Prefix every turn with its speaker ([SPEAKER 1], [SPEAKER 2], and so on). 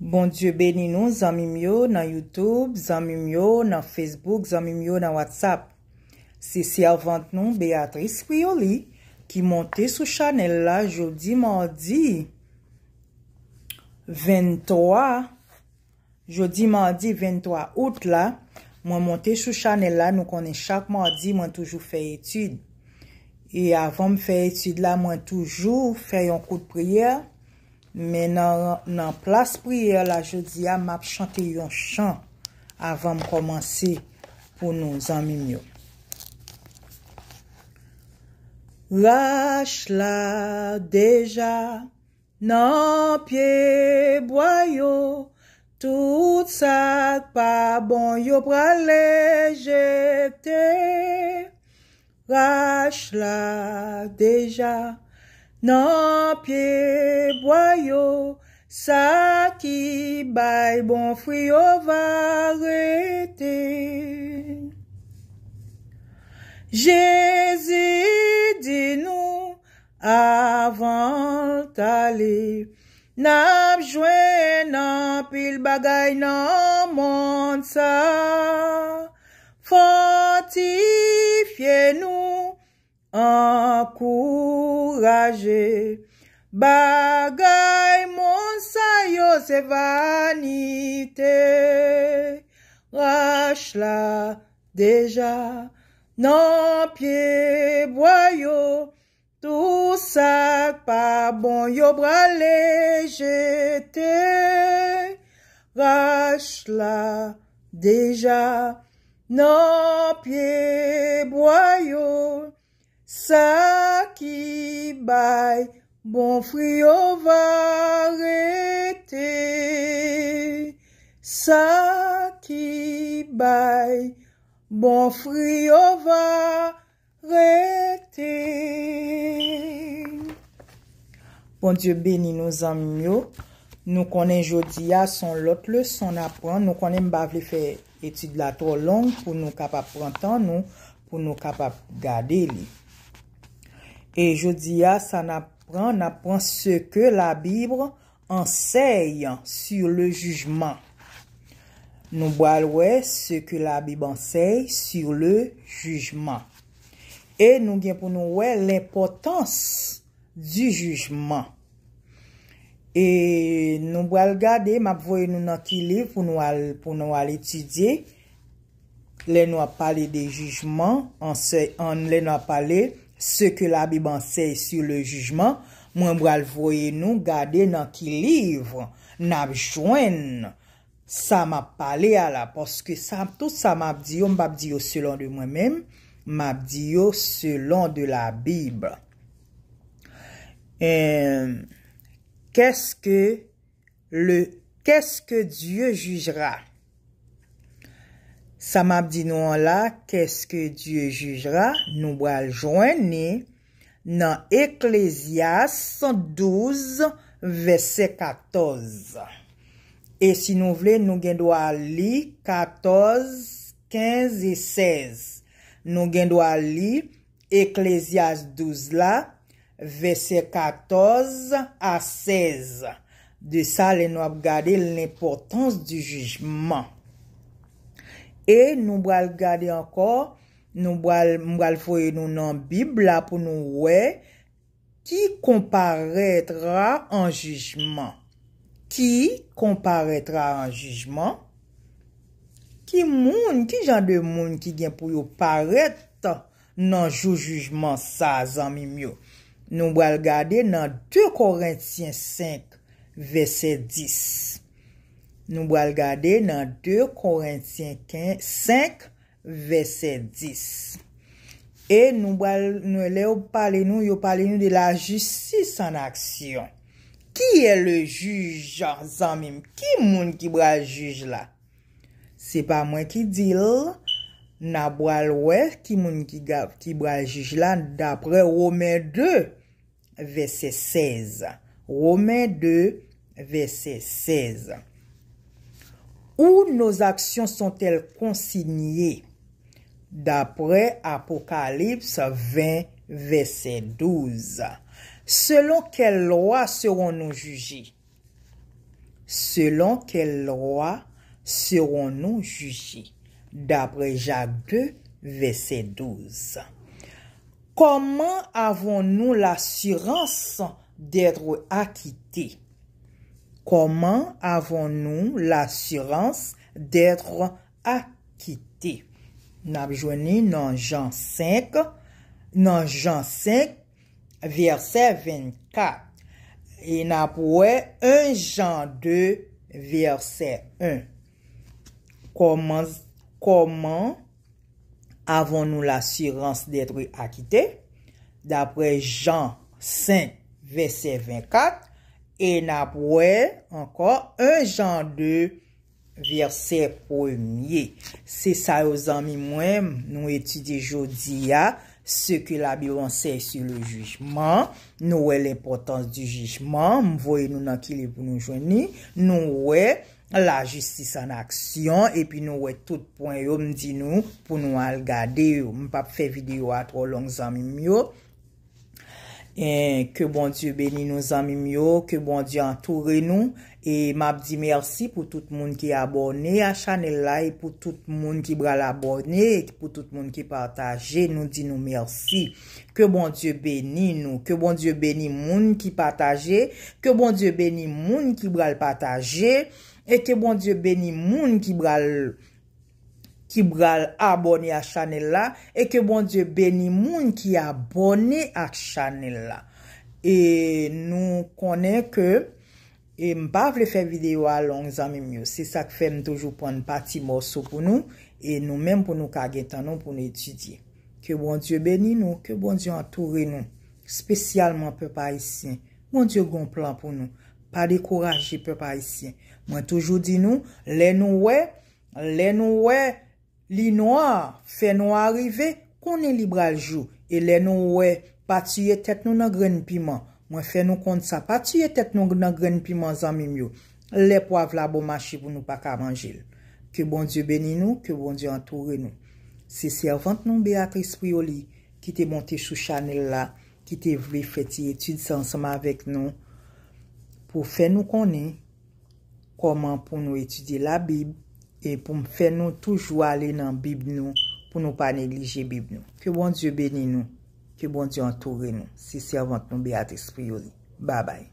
[SPEAKER 1] Bon dieu beni nou, zan mi myo nan YouTube, zan mi myo nan Facebook, zan mi myo nan WhatsApp. Se si avant nou, Beatrice Prioli, ki monte sou chanel la, jodi mandi 23, jodi mandi 23 out la, mwen monte sou chanel la, nou konen chak mandi, mwen toujou fe etude. E avon mwen fe etude la, mwen toujou fe yon kou de prier. Men nan plas priye la, je di a ah, map chante yon chan avan m komanse pou nou zanmim yo. Rache la deja nan pye boyo, tout sa pa bon yo prale jete. Rache la deja. Nan piye boyo Sa ki bay bon fri yo va rete Jezi di nou avan tale Nan jwen nan pil bagay nan moun sa Foti fye nou an kou Bagay Monsay yo Se vanite Rash la Deja Nan pie Boyo Tou sak Pa bon yo brale Jete Rash la Deja Nan pie Boyo Sak Sa ki bay, bon friyo va rete. Sa ki bay, bon friyo va rete. Pon Diyo beni nou zanm yo. Nou konen jodi ya son lot le son apran. Nou konen mbav li fe etid la tro long pou nou kap ap prantan nou pou nou kap ap gade li. E jodi ya, sa napran, napran se ke la bibre anseyen sur le jujman. Nou boal we, se ke la bibre anseyen sur le jujman. E nou gen pou nou we, l'importans du jujman. E nou boal gade, map voy nou nan ki li pou nou al etudye. Le nou ap pale de jujman, anseye, an le nou ap pale... Se ke la Bib anseye sou le jujman, mwen bral voye nou gade nan ki liv, nan jwen sa map pale ala. Poske sa tout sa map diyo, mbap diyo selon de mwen men, mbap diyo selon de la Bib. Kè skè, kè skè Diyo jujera? Sa map di nou an la, keske Diyo jujra, nou wale jwenni nan Eklezias 12, vese 14. E si nou vle, nou gen dwa li 14, 15, 16. Nou gen dwa li Eklezias 12 la, vese 14 a 16. De sa, le nou ap gade l'importans di jujman. E nou bral gade ankor, nou bral foye nou nan bib la pou nou we, ki komparetra an jujman. Ki komparetra an jujman, ki moun, ki jan de moun ki gen pou yo paret nan jujman sa zanmi myo. Nou bral gade nan 2 Korintiyen 5 vese 10. Nou bral gade nan 2 Korintien 5, verset 10. E nou bral nou ele ou pale nou, yo pale nou de la justis an aksyon. Ki e le juj Jean Zanmim? Ki moun ki bral juj la? Se pa mwen ki dil, nan bral wef ki moun ki bral juj la dapre Romè 2, verset 16. Romè 2, verset 16. Où nos actions sont-elles consignées D'après Apocalypse 20, verset 12. Selon quelle loi serons-nous jugés Selon quelle loi serons-nous jugés D'après Jacques 2, verset 12. Comment avons-nous l'assurance d'être acquittés Koman avon nou l'assurance d'etre akite? N ap jwenni nan jan 5, nan jan 5, verset 24. E nan pouwe 1 jan 2, verset 1. Koman avon nou l'assurance d'etre akite? D apre jan 5, verset 24, E nap wè ankon 1 jan 2 versè pwemye. Se sa yo zan mi mwen nou etidye jodi ya. Se ke la biyon se si le jujman. Nou wè l'importans di jujman. Mwoye nou nan ki li pou nou jwenni. Nou wè la justis an aksyon. E pi nou wè tout pwen yo mdi nou pou nou al gade yo. Mpap fè video a tro lon zan mi mwen yo. E ke bon Diyo beni nou zami myo, ke bon Diyo antoure nou, e map di mersi pou tout moun ki abone, a chanel like pou tout moun ki bral abone, pou tout moun ki pataje, nou di nou mersi. Ke bon Diyo beni nou, ke bon Diyo beni moun ki pataje, ke bon Diyo beni moun ki bral pataje, e ke bon Diyo beni moun ki bral... ki bral abonye a chanel la e ke bon diyo beni moun ki abonye a chanel la e nou konen ke e mpa vle fe videyo a lon zanme myo se sak fen toujou pon pati mousou pou nou e nou men pou nou kage tanon pou nou etudye ke bon diyo beni nou, ke bon diyo antoure nou spesyalman pe pa isye bon diyo gon plan pou nou pa de kouraji pe pa isye mwen toujou di nou, lè nou wè lè nou wè Li nou a, fe nou a rive, konen li braljou. E le nou we, pati ye tet nou nan gren piman. Mwen fe nou kont sa, pati ye tet nou nan gren piman zan mi myo. Le po av la bon machi pou nou pa ka manjil. Ke bon Diyo beni nou, ke bon Diyo antoure nou. Se servant nou Beatrice Prioli, ki te monte sou chanel la, ki te vwe feti etude san soma vek nou, pou fe nou konen, koman pou nou etude la Bibb, E pou m fè nou toujou ale nan Bib nou pou nou pa neglije Bib nou. Ke bon Diyo beni nou, ke bon Diyo antoure nou. Sisi avant nou be ates priyo li. Ba bay.